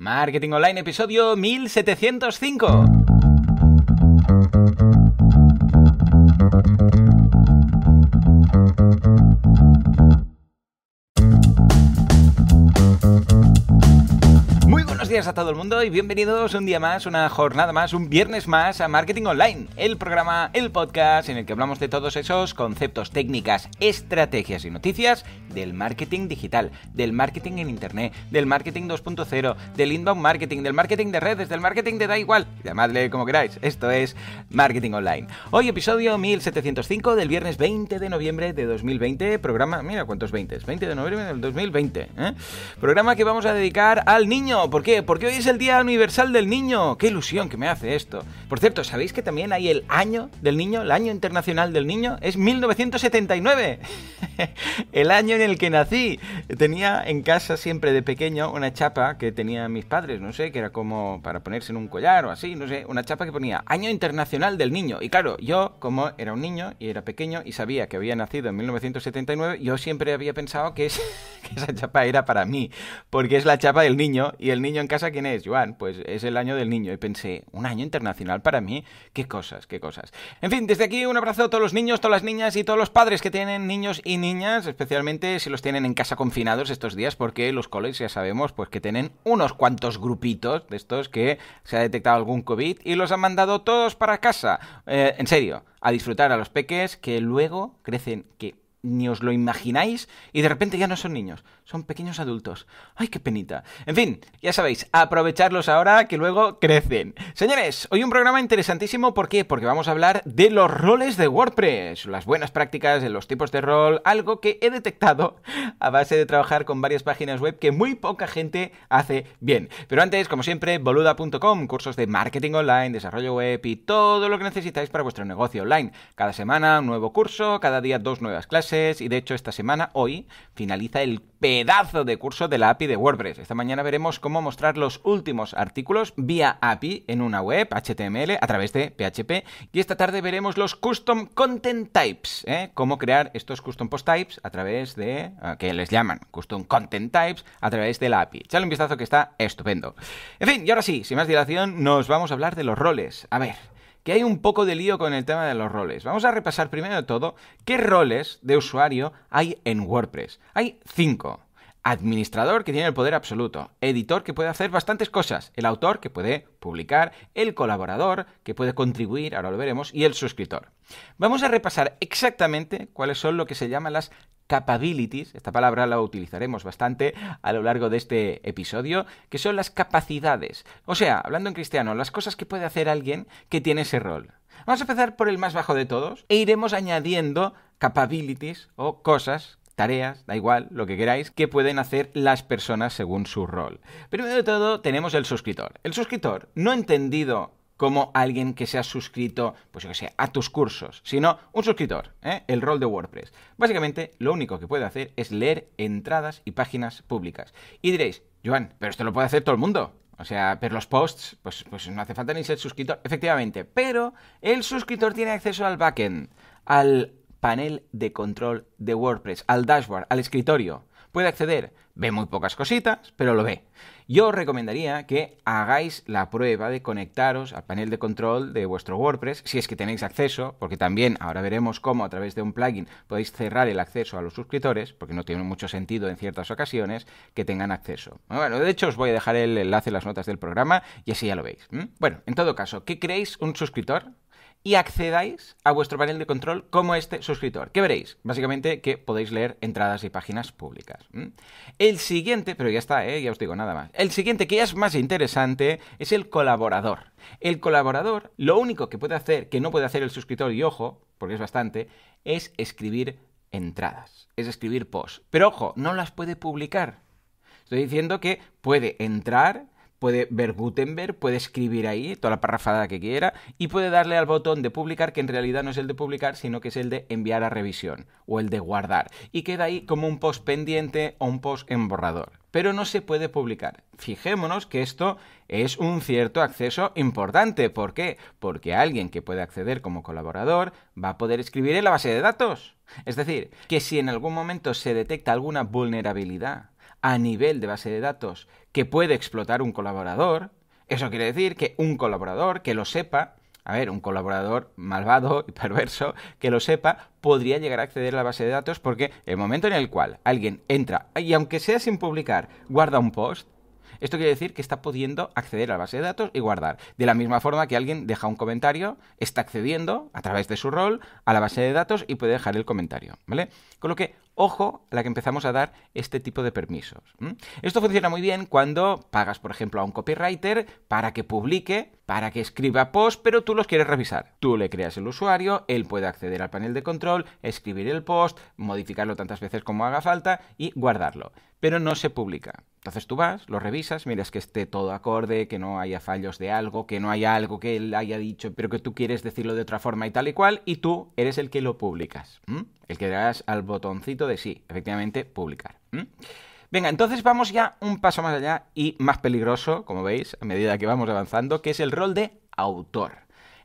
Marketing Online, episodio 1705. Muy buenos días a todo el mundo y bienvenidos un día más, una jornada más, un viernes más a Marketing Online, el programa, el podcast en el que hablamos de todos esos conceptos, técnicas, estrategias y noticias del marketing digital, del marketing en Internet, del marketing 2.0, del inbound marketing, del marketing de redes, del marketing de da igual. Llamadle como queráis. Esto es Marketing Online. Hoy episodio 1705 del viernes 20 de noviembre de 2020. Programa, mira cuántos 20, 20 de noviembre del 2020. ¿eh? Programa que vamos a dedicar al niño. ¿Por qué? Porque hoy es el Día Universal del Niño. ¡Qué ilusión que me hace esto! Por cierto, ¿sabéis que también hay el año del niño? El año internacional del niño es 1979. el año en el que nací. Tenía en casa siempre de pequeño una chapa que tenían mis padres, no sé, que era como para ponerse en un collar o así, no sé, una chapa que ponía Año Internacional del Niño. Y claro, yo como era un niño y era pequeño y sabía que había nacido en 1979, yo siempre había pensado que, esa chapa era para mí, porque es la chapa del niño y el niño en casa, ¿quién es? Juan pues es el año del niño. Y pensé, un año internacional para mí, qué cosas, qué cosas. En fin, desde aquí un abrazo a todos los niños, todas las niñas y todos los padres que tienen niños y niñas, especialmente si los tienen en casa confinados estos días, porque los colegios ya sabemos pues que tienen unos cuantos grupitos de estos que se ha detectado algún COVID y los han mandado todos para casa. Eh, en serio, a disfrutar a los peques que luego crecen que ni os lo imagináis y de repente ya no son niños, son pequeños adultos. ¡Ay, qué penita! En fin, ya sabéis, aprovecharlos ahora que luego crecen. Señores, hoy un programa interesantísimo, ¿por qué? Porque vamos a hablar de los roles de WordPress, las buenas prácticas de los tipos de rol, algo que he detectado a base de trabajar con varias páginas web que muy poca gente hace bien. Pero antes, como siempre, boluda.com, cursos de marketing online, desarrollo web y todo lo que necesitáis para vuestro negocio online. Cada semana un nuevo curso, cada día dos nuevas clases y de hecho esta semana, hoy, finaliza el pedazo de curso de la API de WordPress. Esta mañana veremos cómo mostrar los últimos artículos vía API en una web HTML a través de PHP y esta tarde veremos los custom content types, ¿eh? cómo crear estos custom post types a través de, eh, que les llaman custom content types, a través de la API. Echale un vistazo que está estupendo. En fin, y ahora sí, sin más dilación, nos vamos a hablar de los roles. A ver que hay un poco de lío con el tema de los roles. Vamos a repasar primero de todo qué roles de usuario hay en WordPress. Hay cinco. Administrador que tiene el poder absoluto, editor que puede hacer bastantes cosas, el autor que puede publicar, el colaborador que puede contribuir, ahora lo veremos, y el suscriptor. Vamos a repasar exactamente cuáles son lo que se llaman las capabilities, esta palabra la utilizaremos bastante a lo largo de este episodio, que son las capacidades. O sea, hablando en cristiano, las cosas que puede hacer alguien que tiene ese rol. Vamos a empezar por el más bajo de todos e iremos añadiendo capabilities o cosas tareas, da igual, lo que queráis, que pueden hacer las personas según su rol. Primero de todo, tenemos el suscriptor. El suscriptor, no entendido como alguien que se ha suscrito, pues yo que sé, a tus cursos, sino un suscriptor, ¿eh? el rol de WordPress. Básicamente, lo único que puede hacer es leer entradas y páginas públicas. Y diréis, Joan, pero esto lo puede hacer todo el mundo. O sea, pero los posts, pues, pues no hace falta ni ser suscriptor, efectivamente. Pero el suscriptor tiene acceso al backend, al panel de control de WordPress, al dashboard, al escritorio. Puede acceder, ve muy pocas cositas, pero lo ve yo os recomendaría que hagáis la prueba de conectaros al panel de control de vuestro WordPress, si es que tenéis acceso, porque también ahora veremos cómo a través de un plugin podéis cerrar el acceso a los suscriptores, porque no tiene mucho sentido en ciertas ocasiones que tengan acceso. Bueno, de hecho os voy a dejar el enlace en las notas del programa y así ya lo veis. Bueno, en todo caso, ¿qué creéis un suscriptor? y accedáis a vuestro panel de control como este suscriptor. ¿Qué veréis? Básicamente que podéis leer entradas y páginas públicas. El siguiente, pero ya está, ¿eh? ya os digo nada más. El siguiente que ya es más interesante es el colaborador. El colaborador, lo único que puede hacer, que no puede hacer el suscriptor, y ojo, porque es bastante, es escribir entradas, es escribir posts. Pero ojo, no las puede publicar. Estoy diciendo que puede entrar puede ver Gutenberg, puede escribir ahí toda la parrafada que quiera y puede darle al botón de publicar, que en realidad no es el de publicar, sino que es el de enviar a revisión o el de guardar. Y queda ahí como un post pendiente o un post en borrador. Pero no se puede publicar. Fijémonos que esto es un cierto acceso importante. ¿Por qué? Porque alguien que puede acceder como colaborador va a poder escribir en la base de datos. Es decir, que si en algún momento se detecta alguna vulnerabilidad a nivel de base de datos que puede explotar un colaborador. Eso quiere decir que un colaborador que lo sepa, a ver, un colaborador malvado y perverso que lo sepa, podría llegar a acceder a la base de datos porque el momento en el cual alguien entra y aunque sea sin publicar, guarda un post, esto quiere decir que está pudiendo acceder a la base de datos y guardar. De la misma forma que alguien deja un comentario, está accediendo a través de su rol a la base de datos y puede dejar el comentario, ¿vale? Con lo que Ojo a la que empezamos a dar este tipo de permisos. Esto funciona muy bien cuando pagas, por ejemplo, a un copywriter para que publique para que escriba post, pero tú los quieres revisar. Tú le creas el usuario, él puede acceder al panel de control, escribir el post, modificarlo tantas veces como haga falta y guardarlo. Pero no se publica. Entonces tú vas, lo revisas, miras que esté todo acorde, que no haya fallos de algo, que no haya algo que él haya dicho, pero que tú quieres decirlo de otra forma y tal y cual, y tú eres el que lo publicas. El que le das al botoncito de sí, efectivamente, publicar. Venga, entonces vamos ya un paso más allá y más peligroso, como veis, a medida que vamos avanzando, que es el rol de autor.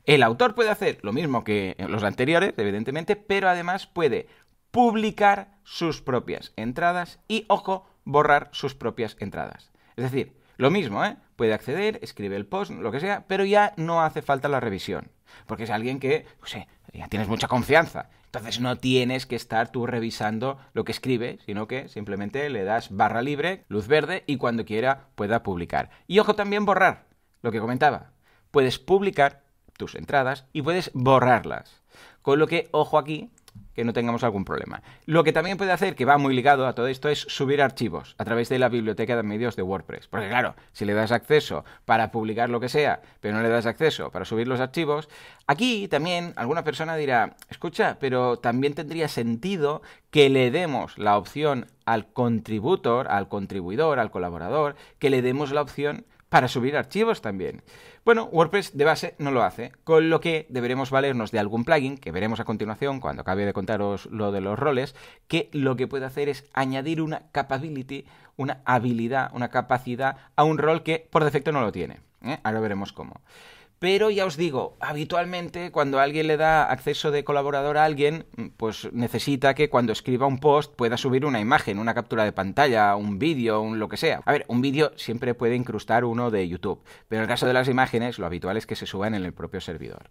El autor puede hacer lo mismo que los anteriores, evidentemente, pero además puede publicar sus propias entradas y, ojo, borrar sus propias entradas. Es decir, lo mismo, ¿eh? Puede acceder, escribe el post, lo que sea, pero ya no hace falta la revisión. Porque es alguien que, no sé, ya tienes mucha confianza entonces no tienes que estar tú revisando lo que escribe, sino que simplemente le das barra libre, luz verde y cuando quiera pueda publicar. Y ojo también borrar, lo que comentaba. Puedes publicar tus entradas y puedes borrarlas. Con lo que, ojo aquí, que no tengamos algún problema. Lo que también puede hacer, que va muy ligado a todo esto, es subir archivos a través de la biblioteca de medios de WordPress. Porque claro, si le das acceso para publicar lo que sea, pero no le das acceso para subir los archivos, aquí también alguna persona dirá, escucha, pero también tendría sentido que le demos la opción al contributor, al contribuidor, al colaborador, que le demos la opción para subir archivos también. Bueno, WordPress de base no lo hace, con lo que deberemos valernos de algún plugin, que veremos a continuación cuando acabe de contaros lo de los roles, que lo que puede hacer es añadir una capability, una habilidad, una capacidad a un rol que por defecto no lo tiene. ¿eh? Ahora veremos cómo. Pero ya os digo, habitualmente cuando alguien le da acceso de colaborador a alguien, pues necesita que cuando escriba un post pueda subir una imagen, una captura de pantalla, un vídeo, un lo que sea. A ver, un vídeo siempre puede incrustar uno de YouTube, pero en el caso de las imágenes lo habitual es que se suban en el propio servidor.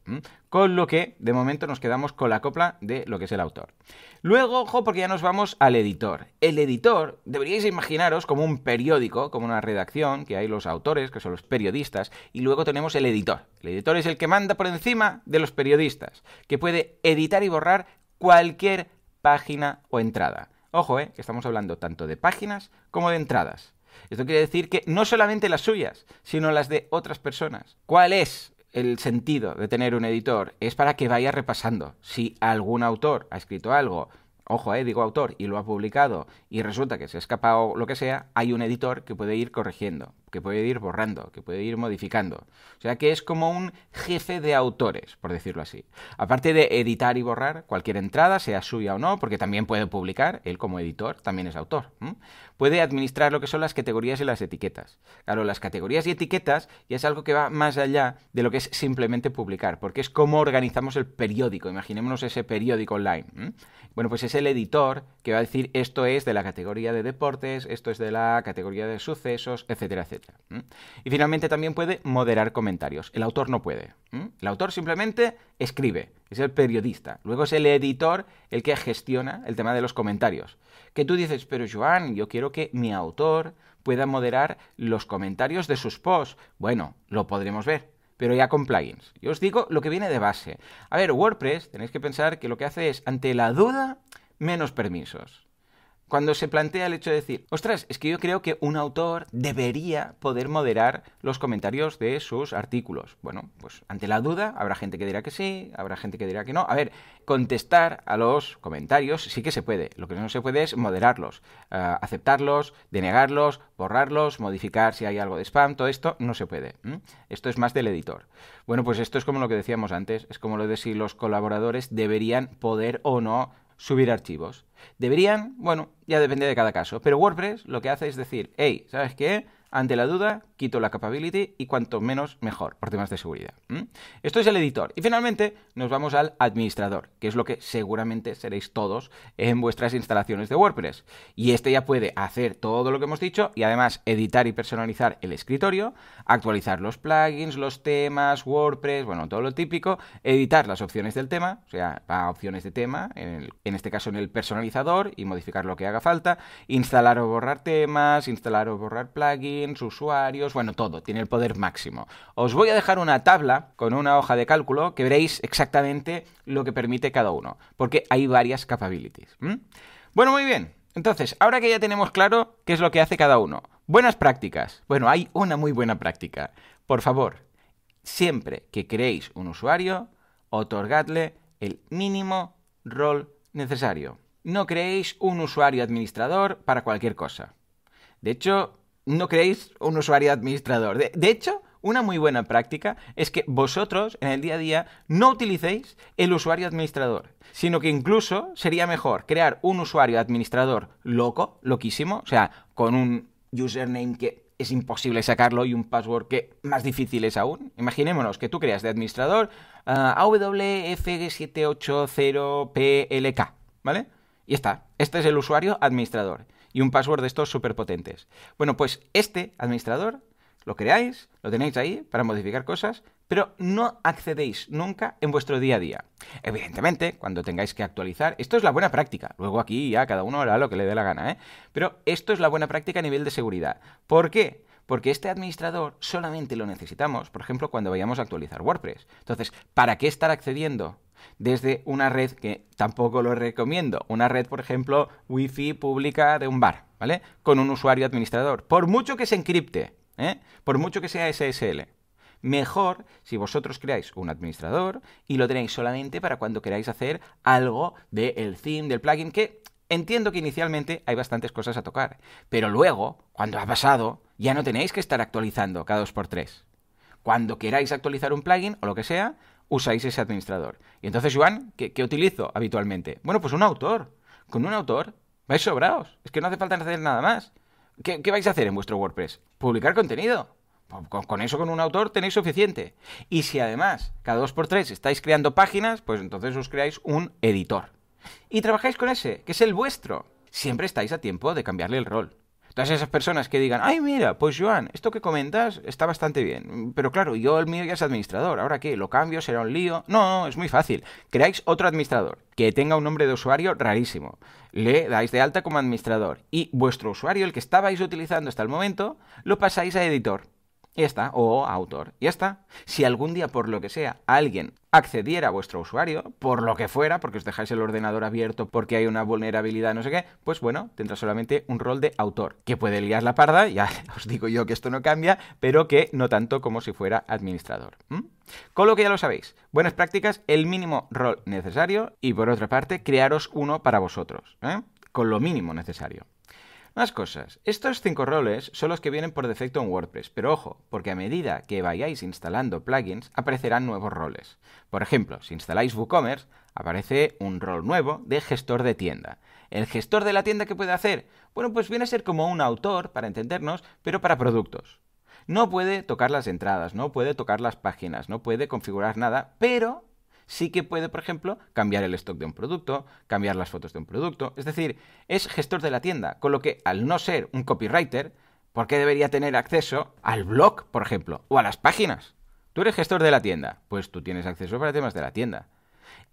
Con lo que, de momento, nos quedamos con la copla de lo que es el autor. Luego, ojo, porque ya nos vamos al editor. El editor, deberíais imaginaros como un periódico, como una redacción, que hay los autores, que son los periodistas, y luego tenemos el editor el editor es el que manda por encima de los periodistas, que puede editar y borrar cualquier página o entrada. Ojo, eh, que estamos hablando tanto de páginas como de entradas. Esto quiere decir que no solamente las suyas, sino las de otras personas. ¿Cuál es el sentido de tener un editor? Es para que vaya repasando. Si algún autor ha escrito algo, ojo, eh, digo autor, y lo ha publicado, y resulta que se ha escapado lo que sea, hay un editor que puede ir corrigiendo que puede ir borrando, que puede ir modificando. O sea que es como un jefe de autores, por decirlo así. Aparte de editar y borrar cualquier entrada, sea suya o no, porque también puede publicar, él como editor también es autor. Puede administrar lo que son las categorías y las etiquetas. Claro, las categorías y etiquetas ya es algo que va más allá de lo que es simplemente publicar, porque es cómo organizamos el periódico. Imaginémonos ese periódico online. Bueno, pues es el editor que va a decir esto es de la categoría de deportes, esto es de la categoría de sucesos, etcétera, etcétera. Y finalmente también puede moderar comentarios. El autor no puede. El autor simplemente escribe, es el periodista. Luego es el editor el que gestiona el tema de los comentarios. Que tú dices, pero Joan, yo quiero que mi autor pueda moderar los comentarios de sus posts. Bueno, lo podremos ver pero ya con plugins. Yo os digo lo que viene de base. A ver, WordPress, tenéis que pensar que lo que hace es, ante la duda, menos permisos cuando se plantea el hecho de decir, ostras, es que yo creo que un autor debería poder moderar los comentarios de sus artículos. Bueno, pues ante la duda habrá gente que dirá que sí, habrá gente que dirá que no. A ver, contestar a los comentarios sí que se puede. Lo que no se puede es moderarlos, eh, aceptarlos, denegarlos, borrarlos, modificar si hay algo de spam, todo esto no se puede. Esto es más del editor. Bueno, pues esto es como lo que decíamos antes, es como lo de si los colaboradores deberían poder o no subir archivos. Deberían, bueno, ya depende de cada caso, pero WordPress lo que hace es decir, hey, ¿sabes qué? Ante la duda, quito la capability y cuanto menos mejor, por temas de seguridad. Esto es el editor. Y finalmente nos vamos al administrador, que es lo que seguramente seréis todos en vuestras instalaciones de WordPress. Y este ya puede hacer todo lo que hemos dicho y además editar y personalizar el escritorio, actualizar los plugins, los temas, WordPress, bueno, todo lo típico, editar las opciones del tema, o sea, opciones de tema, en este caso en el personalizador y modificar lo que haga falta, instalar o borrar temas, instalar o borrar plugins, usuarios, bueno, todo, tiene el poder máximo. Os voy a dejar una tabla con una hoja de cálculo que veréis exactamente lo que permite cada uno, porque hay varias capabilities. Bueno, muy bien. Entonces, ahora que ya tenemos claro qué es lo que hace cada uno, buenas prácticas. Bueno, hay una muy buena práctica. Por favor, siempre que creéis un usuario, otorgadle el mínimo rol necesario. No creéis un usuario administrador para cualquier cosa. De hecho, no creéis un usuario administrador. de, hecho, una muy buena práctica es que vosotros en el día a día no utilicéis el usuario administrador, sino que incluso sería mejor crear un usuario administrador loco, loquísimo, o sea, con un username que es imposible sacarlo y un password que más difícil es aún. Imaginémonos que tú creas de administrador uh, ah, 780 ¿vale? Y está, este es el usuario administrador y un password de estos súper potentes. Bueno, pues este administrador lo creáis, lo tenéis ahí para modificar cosas, pero no accedéis nunca en vuestro día a día. Evidentemente, cuando tengáis que actualizar, esto es la buena práctica. Luego aquí ya cada uno hará lo que le dé la gana, ¿eh? Pero esto es la buena práctica a nivel de seguridad. ¿Por qué? Porque este administrador solamente lo necesitamos, por ejemplo, cuando vayamos a actualizar WordPress. Entonces, ¿para qué estar accediendo desde una red que tampoco lo recomiendo. Una red, por ejemplo, wifi pública de un bar, ¿vale? Con un usuario administrador. Por mucho que se encripte, ¿eh? por mucho que sea SSL. Mejor si vosotros creáis un administrador y lo tenéis solamente para cuando queráis hacer algo del theme, del plugin, que Entiendo que inicialmente hay bastantes cosas a tocar, pero luego, cuando ha pasado, ya no tenéis que estar actualizando cada 2 por 3 Cuando queráis actualizar un plugin o lo que sea, usáis ese administrador. Y entonces, Juan, ¿qué, utilizo habitualmente? Bueno, pues un autor. Con un autor vais sobrados. Es que no hace falta hacer nada más. ¿Qué, vais a hacer en vuestro WordPress? Publicar contenido. Pues con, eso, con un autor, tenéis suficiente. Y si además, cada dos por tres estáis creando páginas, pues entonces os creáis un editor. Y trabajáis con ese, que es el vuestro. Siempre estáis a tiempo de cambiarle el rol. Todas esas personas que digan, ay, mira, pues Joan, esto que comentas está bastante bien. Pero claro, yo el mío ya es administrador. ¿Ahora qué? ¿Lo cambio? ¿Será un lío? No, no, es muy fácil. Creáis otro administrador que tenga un nombre de usuario rarísimo. Le dais de alta como administrador y vuestro usuario, el que estabais utilizando hasta el momento, lo pasáis a editor esta o autor y está Si algún día, por lo que sea, alguien accediera a vuestro usuario, por lo que fuera, porque os dejáis el ordenador abierto porque hay una vulnerabilidad, no sé qué, pues bueno, tendrá solamente un rol de autor, que puede liar la parda, ya os digo yo que esto no cambia, pero que no tanto como si fuera administrador. Con lo que ya lo sabéis, buenas prácticas, el mínimo rol necesario y por otra parte, crearos uno para vosotros, ¿eh? con lo mínimo necesario. Más cosas. Estos cinco roles son los que vienen por defecto en WordPress, pero ojo, porque a medida que vayáis instalando plugins aparecerán nuevos roles. Por ejemplo, si instaláis WooCommerce, aparece un rol nuevo de gestor de tienda. ¿El gestor de la tienda qué puede hacer? Bueno, pues viene a ser como un autor, para entendernos, pero para productos. No puede tocar las entradas, no puede tocar las páginas, no puede configurar nada, pero sí que puede, por ejemplo, cambiar el stock de un producto, cambiar las fotos de un producto. Es decir, es gestor de la tienda, con lo que al no ser un copywriter, ¿por qué debería tener acceso al blog, por ejemplo, o a las páginas? Tú eres gestor de la tienda, pues tú tienes acceso para temas de la tienda.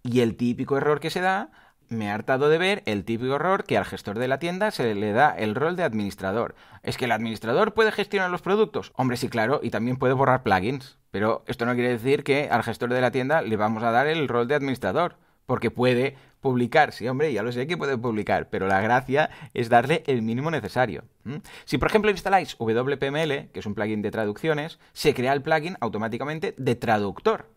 Y el típico error que se da, me ha hartado de ver el típico error que al gestor de la tienda se le da el rol de administrador. Es que el administrador puede gestionar los productos. Hombre, sí, claro, y también puede borrar plugins. Pero esto no quiere decir que al gestor de la tienda le vamos a dar el rol de administrador, porque puede publicar, sí hombre, ya lo sé que puede publicar, pero la gracia es darle el mínimo necesario. Si por ejemplo instaláis WPML, que es un plugin de traducciones, se crea el plugin automáticamente de traductor.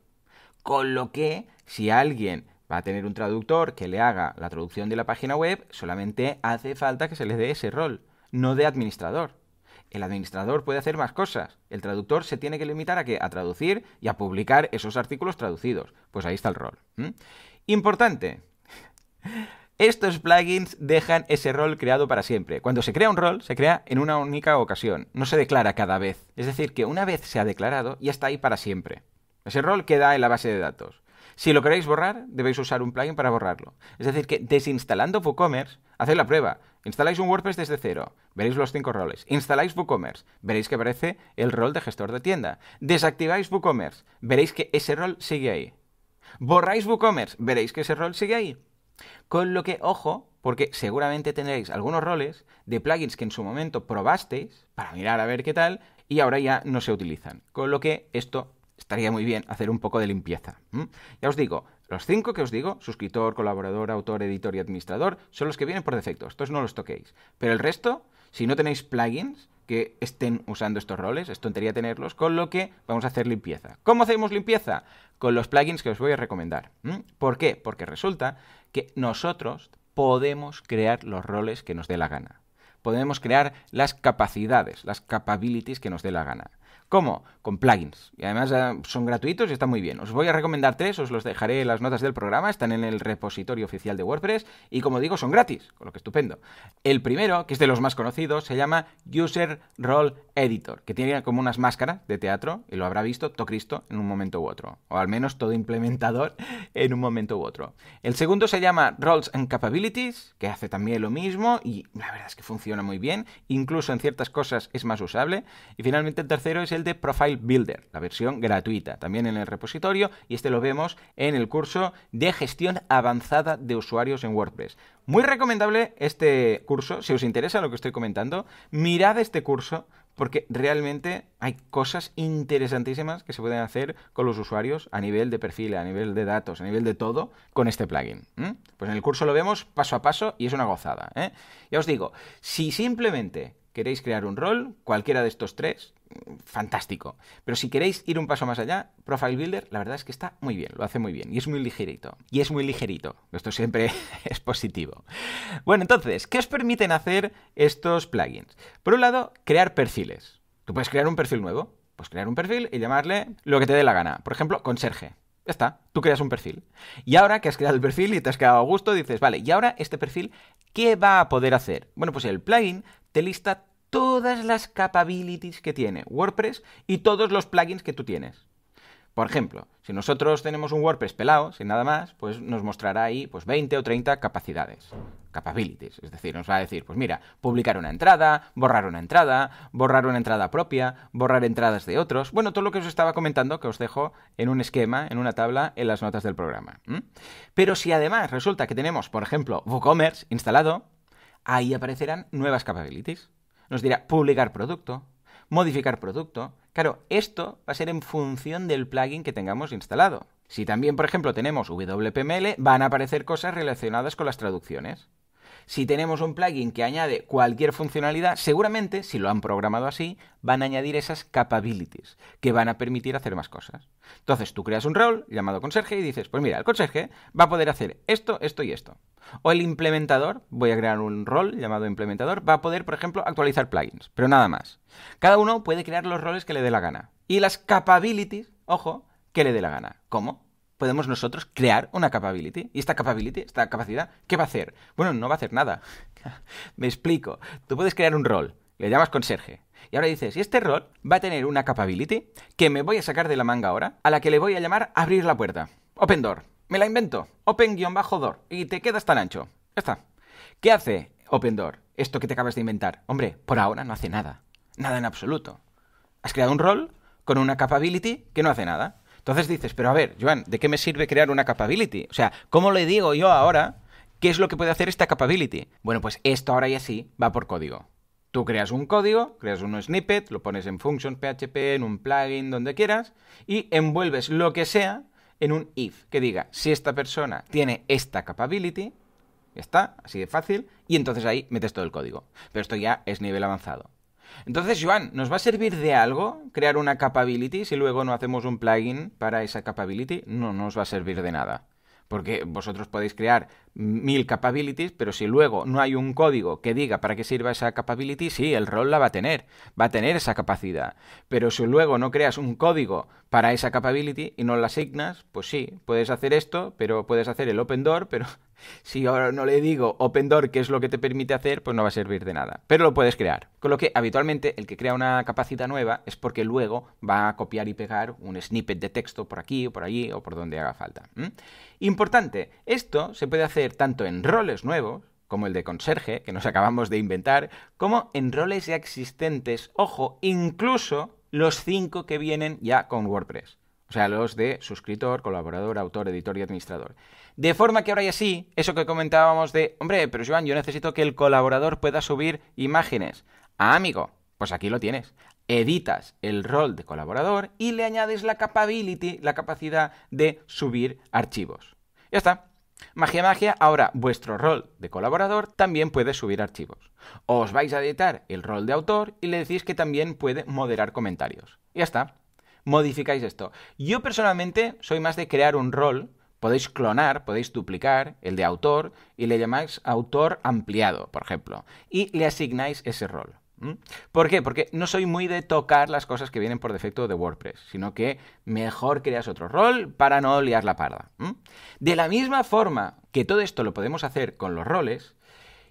Con lo que si alguien va a tener un traductor que le haga la traducción de la página web, solamente hace falta que se le dé ese rol, no de administrador el administrador puede hacer más cosas. El traductor se tiene que limitar a, que, a traducir y a publicar esos artículos traducidos. Pues ahí está el rol. Importante. Estos plugins dejan ese rol creado para siempre. Cuando se crea un rol, se crea en una única ocasión, no se declara cada vez. Es decir, que una vez se ha declarado, ya está ahí para siempre. Ese rol queda en la base de datos. Si lo queréis borrar, debéis usar un plugin para borrarlo. Es decir, que desinstalando WooCommerce, haced la prueba. Instaláis un WordPress desde cero, veréis los cinco roles. Instaláis WooCommerce, veréis que aparece el rol de gestor de tienda. Desactiváis WooCommerce, veréis que ese rol sigue ahí. Borráis WooCommerce, veréis que ese rol sigue ahí. Con lo que, ojo, porque seguramente tendréis algunos roles de plugins que en su momento probasteis para mirar a ver qué tal y ahora ya no se utilizan. Con lo que esto estaría muy bien hacer un poco de limpieza. Ya os digo, los cinco que os digo, suscriptor, colaborador, autor, editor y administrador, son los que vienen por defecto. Estos no los toquéis. Pero el resto, si no tenéis plugins que estén usando estos roles, es tontería tenerlos, con lo que vamos a hacer limpieza. ¿Cómo hacemos limpieza? Con los plugins que os voy a recomendar. ¿Por qué? Porque resulta que nosotros podemos crear los roles que nos dé la gana. Podemos crear las capacidades, las capabilities que nos dé la gana. ¿Cómo? Con plugins. Y además son gratuitos y está muy bien. Os voy a recomendar tres, os los dejaré en las notas del programa, están en el repositorio oficial de WordPress y como digo son gratis, con lo que estupendo. El primero, que es de los más conocidos, se llama User Role Editor, que tiene como unas máscaras de teatro y lo habrá visto todo Cristo en un momento u otro, o al menos todo implementador en un momento u otro. El segundo se llama Roles and Capabilities, que hace también lo mismo y la verdad es que funciona muy bien, incluso en ciertas cosas es más usable. Y finalmente el tercero es el de Profile Builder, la versión gratuita, también en el repositorio, y este lo vemos en el curso de gestión avanzada de usuarios en WordPress. Muy recomendable este curso, si os interesa lo que estoy comentando, mirad este curso porque realmente hay cosas interesantísimas que se pueden hacer con los usuarios a nivel de perfil, a nivel de datos, a nivel de todo con este plugin. Pues en el curso lo vemos paso a paso y es una gozada. ¿eh? Ya os digo, si simplemente queréis crear un rol, cualquiera de estos tres, fantástico. Pero si queréis ir un paso más allá, Profile Builder, la verdad es que está muy bien, lo hace muy bien y es muy ligerito. Y es muy ligerito, esto siempre es positivo. Bueno, entonces, ¿qué os permiten hacer estos plugins? Por un lado, crear perfiles. Tú puedes crear un perfil nuevo, pues crear un perfil y llamarle lo que te dé la gana. Por ejemplo, conserje. Ya está, tú creas un perfil. Y ahora que has creado el perfil y te has quedado a gusto, dices, vale, ¿y ahora este perfil qué va a poder hacer? Bueno, pues el plugin te lista todas las capabilities que tiene WordPress y todos los plugins que tú tienes. Por ejemplo, si nosotros tenemos un WordPress pelado, sin nada más, pues nos mostrará ahí pues 20 o 30 capacidades, capabilities, es decir, nos va a decir, pues mira, publicar una entrada, borrar una entrada, borrar una entrada propia, borrar entradas de otros, bueno, todo lo que os estaba comentando que os dejo en un esquema, en una tabla, en las notas del programa. Pero si además resulta que tenemos, por ejemplo, WooCommerce instalado, ahí aparecerán nuevas capabilities. Nos dirá publicar producto, modificar producto. Claro, esto va a ser en función del plugin que tengamos instalado. Si también, por ejemplo, tenemos WPML, van a aparecer cosas relacionadas con las traducciones. Si tenemos un plugin que añade cualquier funcionalidad, seguramente, si lo han programado así, van a añadir esas capabilities que van a permitir hacer más cosas. Entonces tú creas un rol llamado conserje y dices, pues mira, el conserje va a poder hacer esto, esto y esto. O el implementador, voy a crear un rol llamado implementador, va a poder, por ejemplo, actualizar plugins, pero nada más. Cada uno puede crear los roles que le dé la gana. Y las capabilities, ojo, que le dé la gana. ¿Cómo? podemos nosotros crear una capability. ¿Y esta capability, esta capacidad, qué va a hacer? Bueno, no va a hacer nada. Me explico. Tú puedes crear un rol, le llamas conserje. Y ahora dices, y este rol va a tener una capability que me voy a sacar de la manga ahora, a la que le voy a llamar abrir la puerta. Open door. Me la invento. Open-door. Y te quedas tan ancho. Ya está. ¿Qué hace Open Door? Esto que te acabas de inventar. Hombre, por ahora no hace nada. Nada en absoluto. Has creado un rol con una capability que no hace nada. Entonces dices, pero a ver, Joan, ¿de qué me sirve crear una capability? O sea, ¿cómo le digo yo ahora qué es lo que puede hacer esta capability? Bueno, pues esto ahora y así va por código. Tú creas un código, creas un snippet, lo pones en function PHP, en un plugin, donde quieras, y envuelves lo que sea en un if que diga si esta persona tiene esta capability, ya está, así de fácil, y entonces ahí metes todo el código. Pero esto ya es nivel avanzado. Entonces, Joan, ¿nos va a servir de algo crear una capability si luego no hacemos un plugin para esa capability? No nos va a servir de nada. Porque vosotros podéis crear mil capabilities, pero si luego no hay un código que diga para qué sirva esa capability, sí, el rol la va a tener, va a tener esa capacidad. Pero si luego no creas un código para esa capability y no la asignas, pues sí, puedes hacer esto, pero puedes hacer el open door, pero si ahora no le digo Open Door, que es lo que te permite hacer, pues no va a servir de nada. Pero lo puedes crear. Con lo que habitualmente el que crea una capacidad nueva es porque luego va a copiar y pegar un snippet de texto por aquí o por allí o por donde haga falta. Importante, esto se puede hacer tanto en roles nuevos, como el de conserje, que nos acabamos de inventar, como en roles ya existentes, ojo, incluso los cinco que vienen ya con WordPress. O sea, los de suscriptor, colaborador, autor, editor y administrador. De forma que ahora ya sí, eso que comentábamos de, hombre, pero Joan, yo necesito que el colaborador pueda subir imágenes. Ah, amigo, pues aquí lo tienes. Editas el rol de colaborador y le añades la capability, la capacidad de subir archivos. Ya está. Magia, magia, ahora vuestro rol de colaborador también puede subir archivos. Os vais a editar el rol de autor y le decís que también puede moderar comentarios. Ya está modificáis esto. Yo personalmente soy más de crear un rol, podéis clonar, podéis duplicar el de autor y le llamáis autor ampliado, por ejemplo, y le asignáis ese rol. ¿Por qué? Porque no soy muy de tocar las cosas que vienen por defecto de WordPress, sino que mejor creas otro rol para no liar la parda. De la misma forma que todo esto lo podemos hacer con los roles,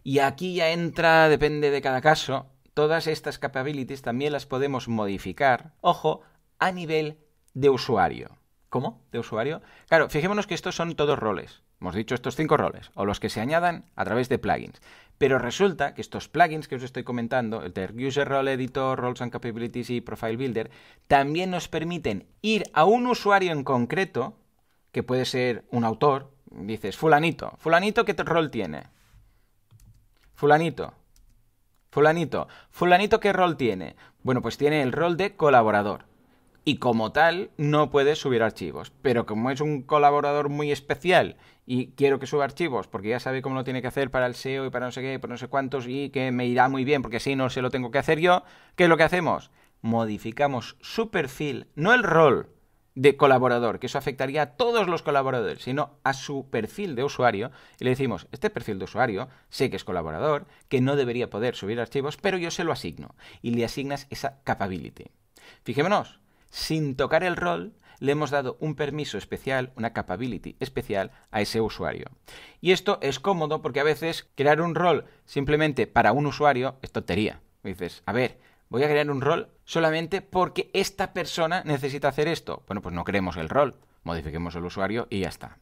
y aquí ya entra, depende de cada caso, todas estas capabilities también las podemos modificar, ojo, a nivel de usuario. ¿Cómo? ¿De usuario? Claro, fijémonos que estos son todos roles. Hemos dicho estos cinco roles, o los que se añadan a través de plugins. Pero resulta que estos plugins que os estoy comentando, el de User Role Editor, Roles and Capabilities y Profile Builder, también nos permiten ir a un usuario en concreto, que puede ser un autor, dices, fulanito, fulanito, ¿qué rol tiene? Fulanito, fulanito, fulanito, ¿qué rol tiene? Bueno, pues tiene el rol de colaborador y como tal no puedes subir archivos. Pero como es un colaborador muy especial y quiero que suba archivos porque ya sabe cómo lo tiene que hacer para el SEO y para no sé qué, por no sé cuántos y que me irá muy bien porque si no se lo tengo que hacer yo, ¿qué es lo que hacemos? Modificamos su perfil, no el rol de colaborador, que eso afectaría a todos los colaboradores, sino a su perfil de usuario, y le decimos, este perfil de usuario sé que es colaborador, que no debería poder subir archivos, pero yo se lo asigno, y le asignas esa capability. Fijémonos, sin tocar el rol, le hemos dado un permiso especial, una capability especial a ese usuario. Y esto es cómodo porque a veces crear un rol simplemente para un usuario es tontería. Dices, a ver, voy a crear un rol solamente porque esta persona necesita hacer esto. Bueno, pues no creemos el rol modifiquemos el usuario y ya está.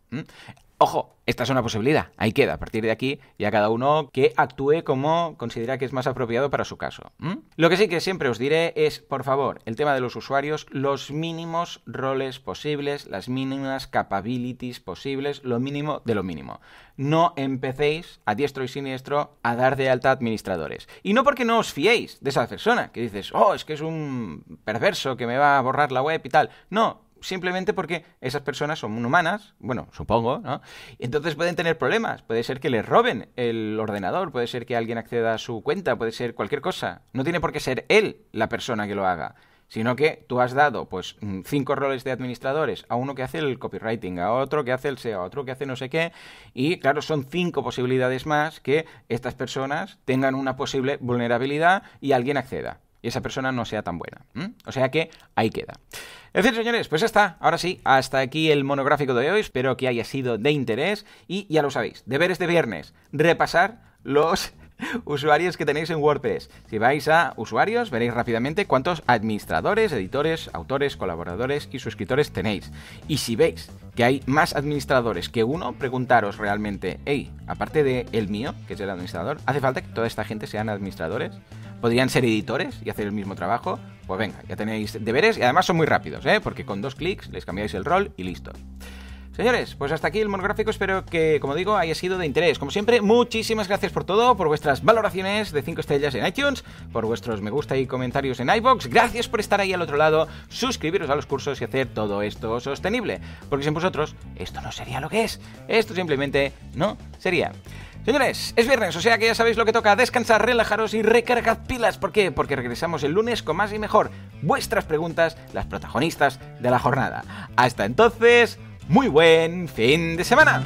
Ojo, esta es una posibilidad, ahí queda, a partir de aquí ya cada uno que actúe como considera que es más apropiado para su caso. Lo que sí que siempre os diré es, por favor, el tema de los usuarios, los mínimos roles posibles, las mínimas capabilities posibles, lo mínimo de lo mínimo. No empecéis a diestro y siniestro a dar de alta administradores. Y no porque no os fiéis de esa persona, que dices, oh, es que es un perverso que me va a borrar la web y tal. No, simplemente porque esas personas son humanas, bueno, supongo, ¿no? Entonces pueden tener problemas, puede ser que les roben el ordenador, puede ser que alguien acceda a su cuenta, puede ser cualquier cosa. No tiene por qué ser él la persona que lo haga, sino que tú has dado pues mm, cinco roles de administradores, a uno que hace el copywriting, a otro que hace el SEO, a otro que hace no sé qué, y claro, son cinco posibilidades más que estas personas tengan una posible vulnerabilidad y alguien acceda y esa persona no sea tan buena. O sea que ahí queda. En fin, señores, pues está. Ahora sí, hasta aquí el monográfico de hoy. Espero que haya sido de interés. Y ya lo sabéis, deberes de viernes, repasar los usuarios que tenéis en WordPress. Si vais a usuarios, veréis rápidamente cuántos administradores, editores, autores, colaboradores y suscriptores tenéis. Y si veis que hay más administradores que uno, preguntaros realmente, hey, aparte de el mío, que es el administrador, ¿hace falta que toda esta gente sean administradores? ¿Podrían ser editores y hacer el mismo trabajo? Pues venga, ya tenéis deberes y además son muy rápidos, ¿eh? porque con dos clics les cambiáis el rol y listo. Señores, pues hasta aquí el monográfico. Espero que, como digo, haya sido de interés. Como siempre, muchísimas gracias por todo, por vuestras valoraciones de 5 estrellas en iTunes, por vuestros me gusta y comentarios en iBox. Gracias por estar ahí al otro lado, suscribiros a los cursos y hacer todo esto sostenible. Porque sin vosotros, esto no sería lo que es. Esto simplemente no sería. Señores, es viernes, o sea que ya sabéis lo que toca, descansar, relajaros y recargad pilas. ¿Por qué? Porque regresamos el lunes con más y mejor. Vuestras preguntas, las protagonistas de la jornada. Hasta entonces muy buen fin de semana.